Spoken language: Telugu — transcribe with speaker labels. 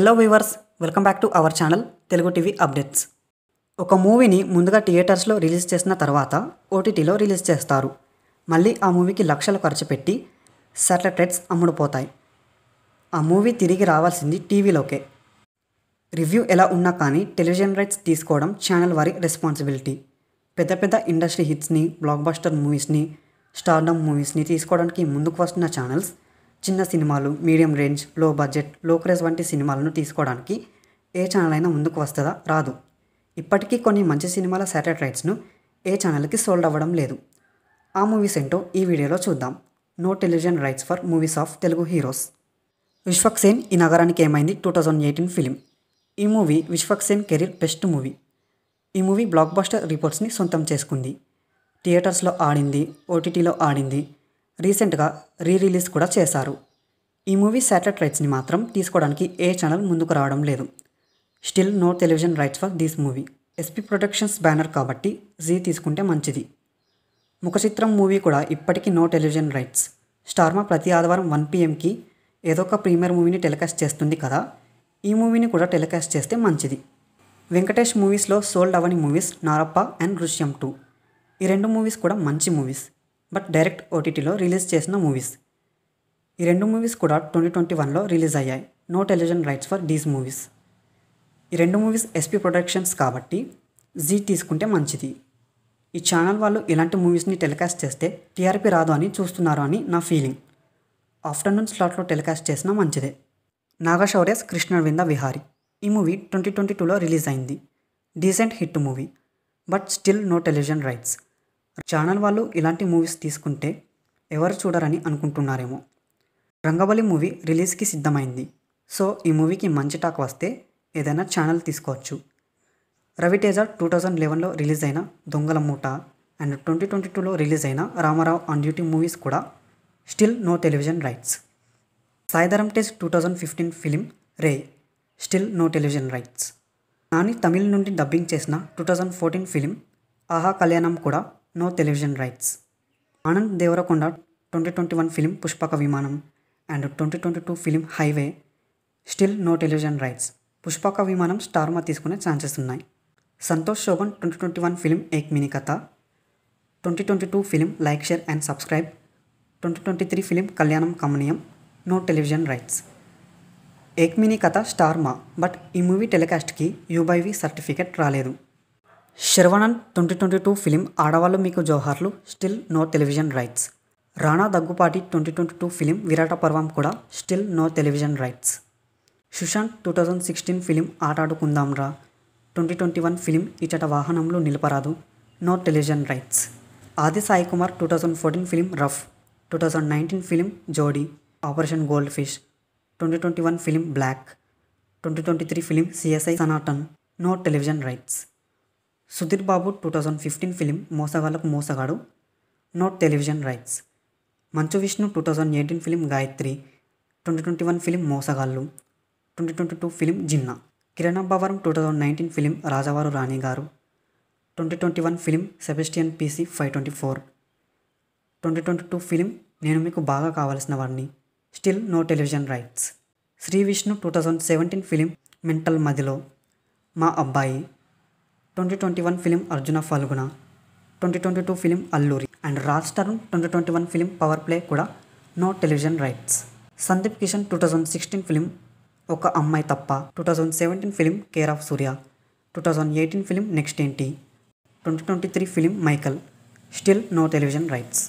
Speaker 1: hello viewers welcome back to our channel Telugu TV updates ఒక మూవీని ముందుగా థియేటర్స్లో రిలీజ్ చేసిన తర్వాత ఓటీటీలో రిలీజ్ చేస్తారు మళ్ళీ ఆ మూవీకి లక్షలు ఖర్చు పెట్టి శాటిలైట్స్ అమ్ముడుపోతాయి ఆ మూవీ తిరిగి రావాల్సింది టీవీలోకే రివ్యూ ఎలా ఉన్నా కానీ టెలివిజన్ రైట్స్ తీసుకోవడం ఛానల్ వారి రెస్పాన్సిబిలిటీ పెద్ద పెద్ద ఇండస్ట్రీ హిట్స్ని బ్లాక్ బస్టర్ మూవీస్ని స్టార్డమ్ మూవీస్ని తీసుకోవడానికి ముందుకు వస్తున్న ఛానల్స్ చిన్న సినిమాలు మీడియం రేంజ్ లో బడ్జెట్ లో క్రేజ్ వంటి సినిమాలను తీసుకోవడానికి ఏ ఛానల్ అయినా ముందుకు వస్తుందా రాదు ఇప్పటికీ కొన్ని మంచి సినిమాల శాటిలైట్ రైట్స్ను ఏ ఛానల్కి సోల్డ్ అవ్వడం లేదు ఆ మూవీస్ ఏంటో ఈ వీడియోలో చూద్దాం no television rights for movies of Telugu heroes Vishwak Sen Ee Nagaraniki Emaindi two thousand eighteen film ఈ movie Vishwak Sen career best movie ఈ మూవీ బ్లాక్ బస్టర్ రిపోర్ట్స్ని సొంతం చేసుకుంది థియేటర్స్లో ఆడింది ఓటీటీలో ఆడింది రీసెంట్గా రీ రిలీజ్ కూడా చేశారు ఈ మూవీ శాటిలైట్ రైట్స్ని మాత్రం తీసుకోవడానికి ఏ ఛానల్ ముందుకు రావడం లేదు still no television rights for this movie SP productions banner కాబట్టి జీ తీసుకుంటే మంచిది ముఖచిత్రం మూవీ కూడా ఇప్పటికీ నో టెలివిజన్ రైట్స్ స్టార్మా ప్రతి ఆదివారం వన్ పిఎంకి ఏదో ఒక ప్రీమియర్ మూవీని టెలికాస్ట్ చేస్తుంది కదా ఈ మూవీని కూడా టెలికాస్ట్ చేస్తే మంచిది వెంకటేష్ మూవీస్లో సోల్డ్ అవని movies Narappa and Drishyam two ఈ రెండు మూవీస్ కూడా మంచి మూవీస్ బట్ డైరెక్ట్ ఓటీటీలో రిలీజ్ చేసిన మూవీస్ ఈ రెండు మూవీస్ కూడా ట్వంటీ ట్వంటీ వన్లో రిలీజ్ అయ్యాయి no television rights for these movies ఈ రెండు మూవీస్ ఎస్పీ ప్రొడక్షన్స్ కాబట్టి జీ తీసుకుంటే మంచిది ఈ ఛానల్ వాళ్ళు ఇలాంటి మూవీస్ని టెలికాస్ట్ చేస్తే టీఆర్పీ రాదు అని చూస్తున్నారు అని నా ఫీలింగ్ ఆఫ్టర్నూన్ స్లాట్లో టెలికాస్ట్ చేసినా మంచిదే నాగశౌర్యస్ కృష్ణవింద విహారీ ఈ మూవీ ట్వంటీ ట్వంటీ టూలో రిలీజ్ అయింది decent hit movie but still no television rights channel వాళ్ళు ఇలాంటి మూవీస్ తీసుకుంటే ఎవరు చూడరని అనుకుంటున్నారేమో రంగబలి మూవీ రిలీజ్కి సిద్ధమైంది సో ఈ మూవీకి మంచి టాక్ వస్తే ఏదైనా ఛానల్ తీసుకోవచ్చు రవితేజ టూ థౌజండ్ లెవెన్లో రిలీజ్ అయిన Dongala Moota and twenty twenty టూలో రిలీజ్ అయిన రామారావు ఆన్ డ్యూటీ మూవీస్ కూడా still no television rights Sai Dharam Tej two thousand fifteen film Rey still no television rights Nani తమిళ నుండి డబ్బింగ్ చేసిన two thousand fourteen film Aha Kalyanam కూడా no television rights Anand Deverakonda twenty twenty one film Pushpaka Vimanam and twenty twenty two film highway still no television rights Pushpaka Vimanam Star Maa తీసుకునే ఛాన్సెస్ ఉన్నాయి Santosh Sobhan twenty twenty one film Ek mini Katha twenty twenty two film like share and subscribe twenty twenty three film Kalyanam Kamaneeyam no television rights Ek mini Katha Star Maa but ఈ మూవీ టెలికాస్ట్కి యూబైవి సర్టిఫికెట్ రాలేదు Saravanan twenty twenty two film Aadavallu Meeku Joharlu still no television rights Rana Daggubati twenty twenty two film Virata Parvam కూడా still no television rights Sushant two thousand sixteen film Aatadukundamraa twenty twenty one film Ichata Vahanamlo Nilaparadu no television rights Aadi Sai Kumar two thousand fourteen film rough two thousand nineteen film Jodi operation gold fish twenty twenty one film black twenty twenty three film CSI Sanatan no television rights Sudheer Babu two thousand fifteen film Mosagallaku Mosagadu not television rights Manchu Vishnu two thousand eighteen film Gayatri twenty twenty one film Mosagallu twenty twenty two film Ginna Kiran two thousand nineteen film Rajavaru Rani Garu twenty twenty one film Sebastian PC five twenty four twenty twenty two film Nenu Meeku Baga Kavalsina Vadini still no television rights Sree Vishnu two thousand seventeen film Mental Madhilo Maa Abbayi twenty twenty one film Arjuna Phalguna twenty twenty two film Alluri and Raj Tarun twenty twenty one film Power Play కూడా no television rights Sundeep Kishan two thousand sixteen film Okka Ammayi Thappa two thousand seventeen film Care of Surya two thousand eighteen film Next Enti twenty twenty three film Michael still no television rights